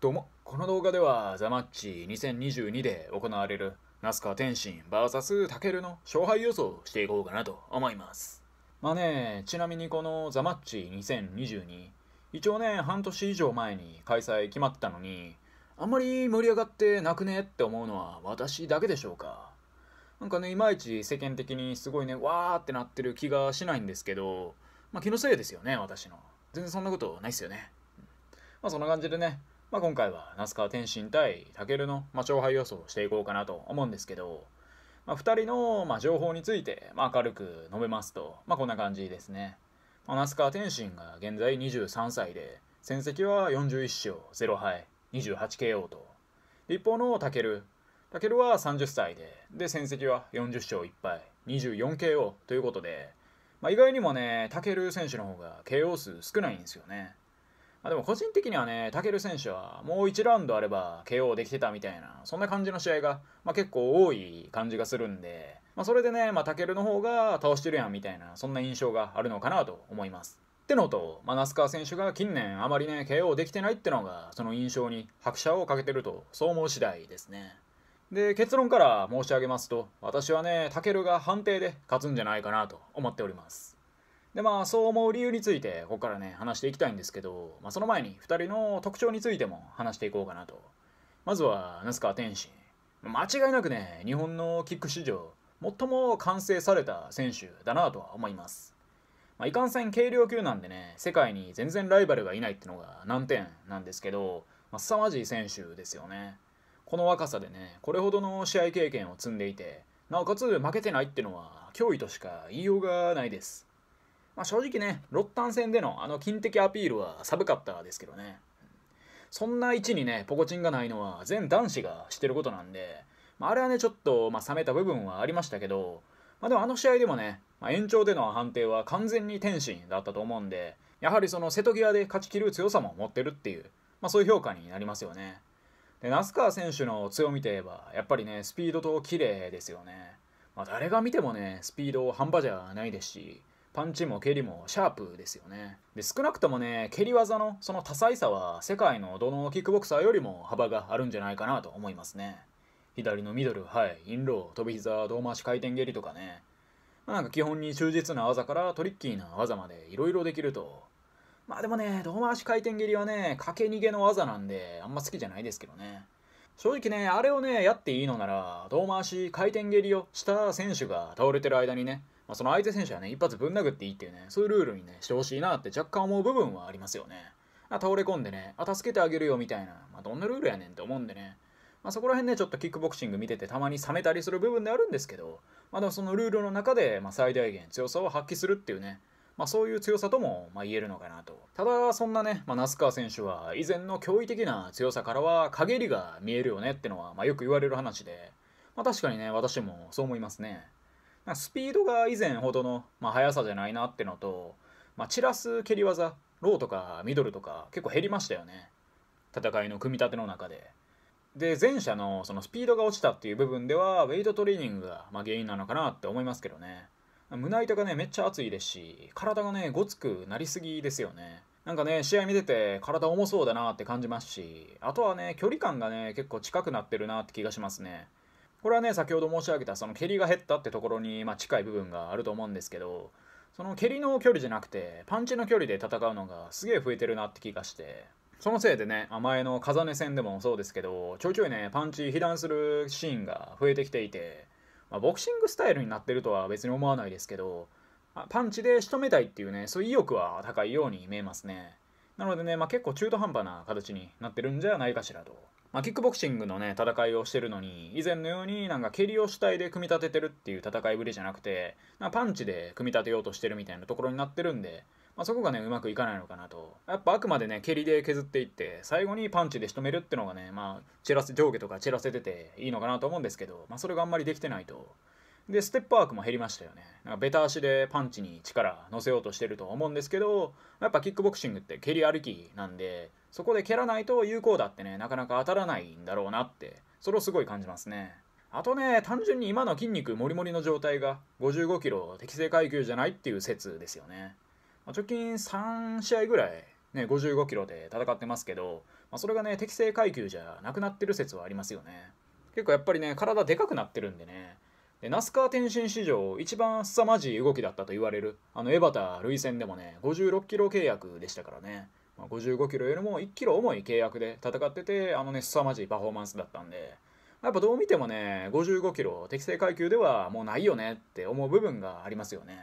どうも、この動画ではザ・マッチ2022で行われるンシン・天心 VS タケルの勝敗予想をしていこうかなと思います。まあね、ちなみにこのザ・マッチ2022、一応ね、半年以上前に開催決まったのに、あんまり盛り上がってなくねって思うのは私だけでしょうか。なんかね、いまいち世間的にすごいね、わーってなってる気がしないんですけど、まあ気のせいですよね、私の。全然そんなことないっすよね。まあそんな感じでね、まあ、今回は那須川天心対武尊の、まあ、勝敗予想をしていこうかなと思うんですけど、まあ、2人の、まあ、情報について、まあ、明るく述べますと、まあ、こんな感じですね、まあ、那須川天心が現在23歳で戦績は41勝0敗 28KO と一方の武尊武尊は30歳でで戦績は40勝1敗 24KO ということで、まあ、意外にもね武尊選手の方が KO 数少ないんですよねあでも個人的にはね、タケル選手はもう1ラウンドあれば KO できてたみたいな、そんな感じの試合が、まあ、結構多い感じがするんで、まあ、それでね、まあ、タケルの方が倒してるやんみたいな、そんな印象があるのかなと思います。ってのと、まあ、那須川選手が近年あまりね、KO できてないってのが、その印象に拍車をかけてると、そう思う次第ですね。で、結論から申し上げますと、私はね、タケルが判定で勝つんじゃないかなと思っております。でまあそう思う理由についてここからね話していきたいんですけど、まあ、その前に2人の特徴についても話していこうかなとまずは那須川天心間違いなくね日本のキック史上最も完成された選手だなとは思います、まあ、いかんせん軽量級なんでね世界に全然ライバルがいないってのが難点なんですけど、まあ、凄まじい選手ですよねこの若さでねこれほどの試合経験を積んでいてなおかつ負けてないってのは脅威としか言いようがないですまあ、正直ね、ロッタン戦でのあの金的アピールは寒かったですけどね。そんな位置にね、ポコチンがないのは全男子がしてることなんで、まあ、あれはね、ちょっと、まあ、冷めた部分はありましたけど、まあ、でもあの試合でもね、まあ、延長での判定は完全に天心だったと思うんで、やはりその瀬戸際で勝ちきる強さも持ってるっていう、まあ、そういう評価になりますよね。で、那須川選手の強みといえば、やっぱりね、スピードと綺麗ですよね。まあ、誰が見てもね、スピード半端じゃないですし、パンチも蹴りもシャープですよね。で、少なくともね、蹴り技のその多彩さは世界のどのキックボクサーよりも幅があるんじゃないかなと思いますね。左のミドル、はい、インロー、飛び膝、胴回し回転蹴りとかね。まあ、なんか基本に忠実な技からトリッキーな技までいろいろできると。まあでもね、胴回し回転蹴りはね、駆け逃げの技なんで、あんま好きじゃないですけどね。正直ね、あれをね、やっていいのなら、遠回し回転蹴りをした選手が倒れてる間にね、まあ、その相手選手はね、一発ぶん殴っていいっていうね、そういうルールにね、してほしいなって若干思う部分はありますよね。倒れ込んでね、あ、助けてあげるよみたいな、まあ、どんなルールやねんって思うんでね、まあ、そこら辺ね、ちょっとキックボクシング見ててたまに冷めたりする部分であるんですけど、まあ、でもそのルールの中で、まあ、最大限強さを発揮するっていうね、まあ、そういう強さとも、まあ、言えるのかなと。ただ、そんなね、まあ、那須川選手は以前の驚異的な強さからは陰りが見えるよねってのは、まあ、よく言われる話で、まあ、確かにね、私もそう思いますね。まスピードが以前ほどの、まあ、速さじゃないなってのと、まあ、散らす蹴り技ローとかミドルとか結構減りましたよね戦いの組み立ての中で。で前者のそのスピードが落ちたっていう部分ではウェイトトレーニングがま原因なのかなって思いますけどね胸板がねめっちゃ熱いですし体がねごつくなりすぎですよねなんかね試合見てて体重そうだなって感じますしあとはね距離感がね結構近くなってるなって気がしますねこれはね先ほど申し上げたその蹴りが減ったってところに、まあ、近い部分があると思うんですけどその蹴りの距離じゃなくてパンチの距離で戦うのがすげえ増えてるなって気がしてそのせいでね前の風音戦でもそうですけどちょいちょいねパンチ被弾するシーンが増えてきていて、まあ、ボクシングスタイルになってるとは別に思わないですけどパンチで仕留めたいっていうねそういう意欲は高いように見えますねなのでね、まあ、結構中途半端な形になってるんじゃないかしらと。まあ、キックボクシングのね戦いをしてるのに以前のようになんか蹴りを主体で組み立ててるっていう戦いぶりじゃなくてなパンチで組み立てようとしてるみたいなところになってるんで、まあ、そこがねうまくいかないのかなとやっぱあくまでね蹴りで削っていって最後にパンチで仕留めるってのがねまあ散らせ上下とか散らせてていいのかなと思うんですけど、まあ、それがあんまりできてないとでステップワークも減りましたよねなんかベタ足でパンチに力乗せようとしてると思うんですけどやっぱキックボクシングって蹴り歩きなんでそこで蹴らないと有効だってねなかなか当たらないんだろうなってそれをすごい感じますねあとね単純に今の筋肉もりもりの状態が55キロ適正階級じゃないっていう説ですよね、まあ、直近3試合ぐらいね55キロで戦ってますけど、まあ、それがね適正階級じゃなくなってる説はありますよね結構やっぱりね体でかくなってるんでねでナスカ天心史上一番凄まじい動きだったと言われるあの江端類戦でもね56キロ契約でしたからね、まあ、55キロよりも1キロ重い契約で戦っててあのね凄まじいパフォーマンスだったんでやっぱどう見てもね55キロ適正階級ではもうないよねって思う部分がありますよね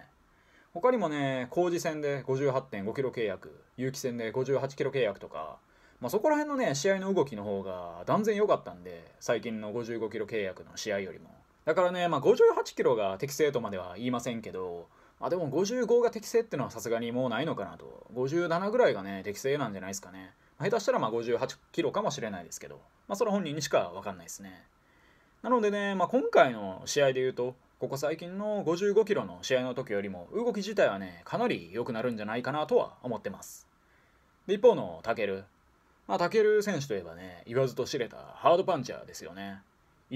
他にもね工事戦で58.5キロ契約結城戦で58キロ契約とかまあ、そこら辺のね試合の動きの方が断然良かったんで最近の55キロ契約の試合よりもだからね、まあ、58キロが適正とまでは言いませんけど、あ、でも55が適正ってのはさすがにもうないのかなと。57ぐらいがね、適正なんじゃないですかね。下手したらまあ58キロかもしれないですけど、まあ、それ本人にしか分かんないですね。なのでね、まあ、今回の試合で言うと、ここ最近の55キロの試合の時よりも動き自体はね、かなり良くなるんじゃないかなとは思ってます。で、一方のタケル。まあ、タケル選手といえばね、言わずと知れたハードパンチャーですよね。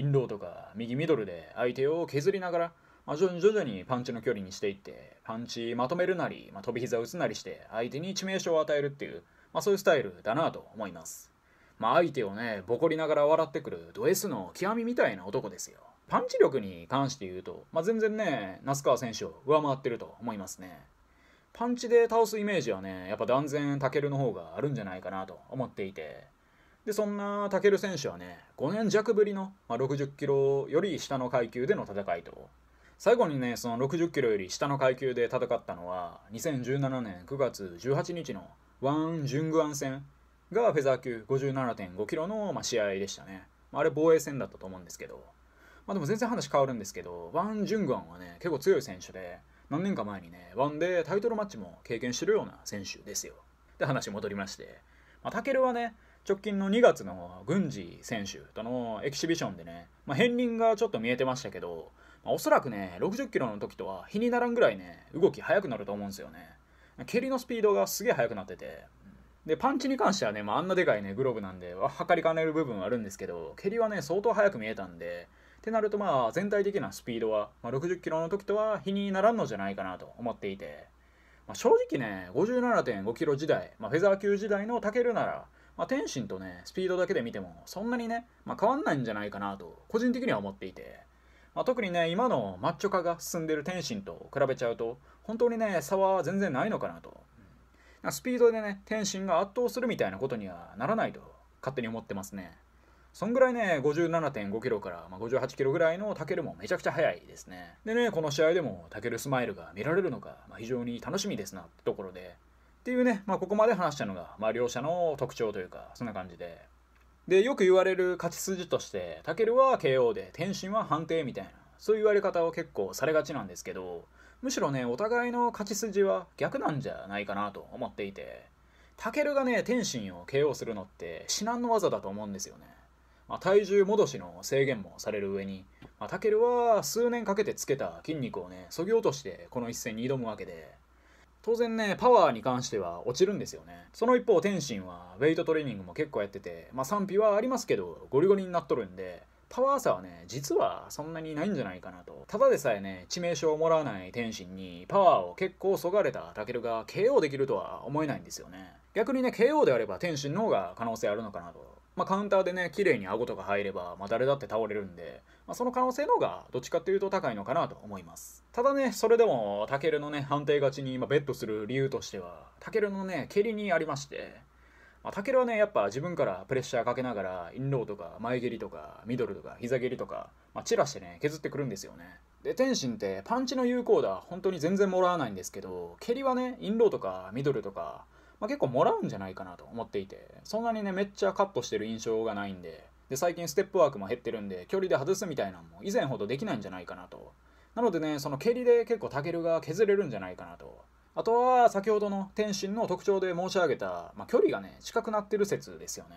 インローとか右ミドルで相手を削りながら、まあ、徐々にパンチの距離にしていってパンチまとめるなり、まあ、飛び膝打つなりして相手に致命傷を与えるっていう、まあ、そういうスタイルだなと思います、まあ、相手をねボコりながら笑ってくるド S の極みみたいな男ですよパンチ力に関して言うと、まあ、全然ね那須川選手を上回ってると思いますねパンチで倒すイメージはねやっぱ断然タケルの方があるんじゃないかなと思っていてでそんなタケル選手はね5年弱ぶりの、まあ、60キロより下の階級での戦いと最後にねその60キロより下の階級で戦ったのは2017年9月18日のワン・ジュングアン戦がフェザー級57.5キロの、まあ、試合でしたね、まあ、あれ防衛戦だったと思うんですけど、まあ、でも全然話変わるんですけどワン・ジュングアンはね結構強い選手で何年か前にねワンでタイトルマッチも経験してるような選手ですよで話戻りまして、まあ、タケルはね直近の2月の郡司選手とのエキシビションでね、まあ、片鱗がちょっと見えてましたけど、まあ、おそらくね、60キロの時とは比にならんぐらいね、動き速くなると思うんですよね。蹴りのスピードがすげえ速くなってて、で、パンチに関してはね、まあ、あんなでかいね、グローブなんで、測りかねる部分はあるんですけど、蹴りはね、相当速く見えたんで、ってなるとまあ、全体的なスピードは、まあ、60キロの時とは比にならんのじゃないかなと思っていて、まあ、正直ね、57.5キロ時代、まあ、フェザー級時代のタケルなら、まあ、天心とね、スピードだけで見ても、そんなにね、まあ、変わんないんじゃないかなと、個人的には思っていて、まあ、特にね、今のマッチョ化が進んでる天心と比べちゃうと、本当にね、差は全然ないのかなと。うスピードでね、天心が圧倒するみたいなことにはならないと、勝手に思ってますね。そんぐらいね、57.5キロから、まあ、58キロぐらいのタケルもめちゃくちゃ速いですね。でね、この試合でもタケルスマイルが見られるのか、まあ、非常に楽しみですなってところで、っていうね、まあ、ここまで話したのが、まあ、両者の特徴というかそんな感じででよく言われる勝ち筋としてタケルは KO で天心は判定みたいなそういう言われ方を結構されがちなんですけどむしろねお互いの勝ち筋は逆なんじゃないかなと思っていてタケルがね天心を KO するのって至難の技だと思うんですよね、まあ、体重戻しの制限もされる上に、まあ、タケルは数年かけてつけた筋肉をねそぎ落としてこの一戦に挑むわけで当然ねパワーに関しては落ちるんですよねその一方天心はウェイトトレーニングも結構やっててまあ賛否はありますけどゴリゴリになっとるんでパワー差はね実はそんなにないんじゃないかなとただでさえね致命傷をもらわない天心にパワーを結構そがれたタケルが KO できるとは思えないんですよね逆にね KO であれば天心の方が可能性あるのかなとまあ、カウンターでね綺麗に顎とか入れば、まあ、誰だって倒れるんで、まあ、その可能性の方がどっちかっていうと高いのかなと思いますただねそれでもタケルのね判定勝ちに今ベットする理由としてはタケルのね蹴りにありましてまあ、タケルはねやっぱ自分からプレッシャーかけながらインローとか前蹴りとかミドルとか膝蹴りとか、まあ、らしてね削ってくるんですよねで天心ってパンチの有効打本当に全然もらわないんですけど蹴りはねインローとかミドルとか、まあ、結構もらうんじゃないかなと思っていて、そんなにね、めっちゃカットしてる印象がないんで、で、最近ステップワークも減ってるんで、距離で外すみたいなのも以前ほどできないんじゃないかなと。なのでね、その蹴りで結構タケルが削れるんじゃないかなと。あとは、先ほどの天心の特徴で申し上げた、まあ、距離がね、近くなってる説ですよね。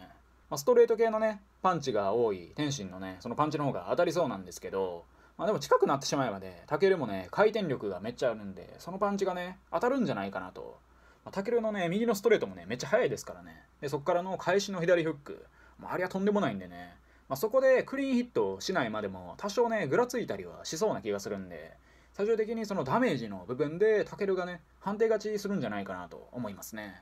まあ、ストレート系のね、パンチが多い天心のね、そのパンチの方が当たりそうなんですけど、まあ、でも近くなってしまえばね、タケルもね、回転力がめっちゃあるんで、そのパンチがね、当たるんじゃないかなと。タケルのね、右のストレートもね、めっちゃ速いですからね。で、そこからの返しの左フック。まあ、あれはとんでもないんでね。まあ、そこでクリーンヒットしないまでも、多少ね、ぐらついたりはしそうな気がするんで、最終的にそのダメージの部分で、タケルがね、判定勝ちするんじゃないかなと思いますね。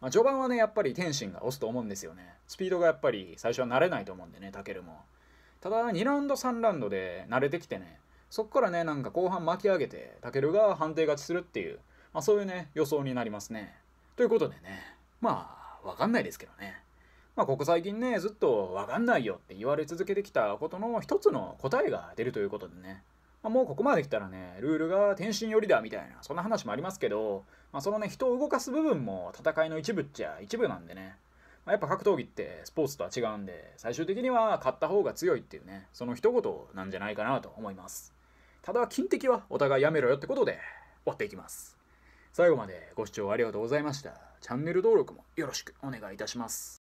まあ、序盤はね、やっぱり天心が押すと思うんですよね。スピードがやっぱり最初は慣れないと思うんでね、タケルも。ただ、2ラウンド、3ラウンドで慣れてきてね、そこからね、なんか後半巻き上げて、タケルが判定勝ちするっていう、まあ、そういうね、予想になりますね。ということでね、まあ、わかんないですけどね。まあ、ここ最近ね、ずっとわかんないよって言われ続けてきたことの一つの答えが出るということでね。まあ、もうここまで来たらね、ルールが天身寄りだみたいな、そんな話もありますけど、まあ、そのね、人を動かす部分も戦いの一部っちゃ一部なんでね。まやっぱ格闘技ってスポーツとは違うんで、最終的には勝った方が強いっていうね、その一言なんじゃないかなと思います。ただ、金的はお互いやめろよってことで、終わっていきます。最後までご視聴ありがとうございました。チャンネル登録もよろしくお願いいたします。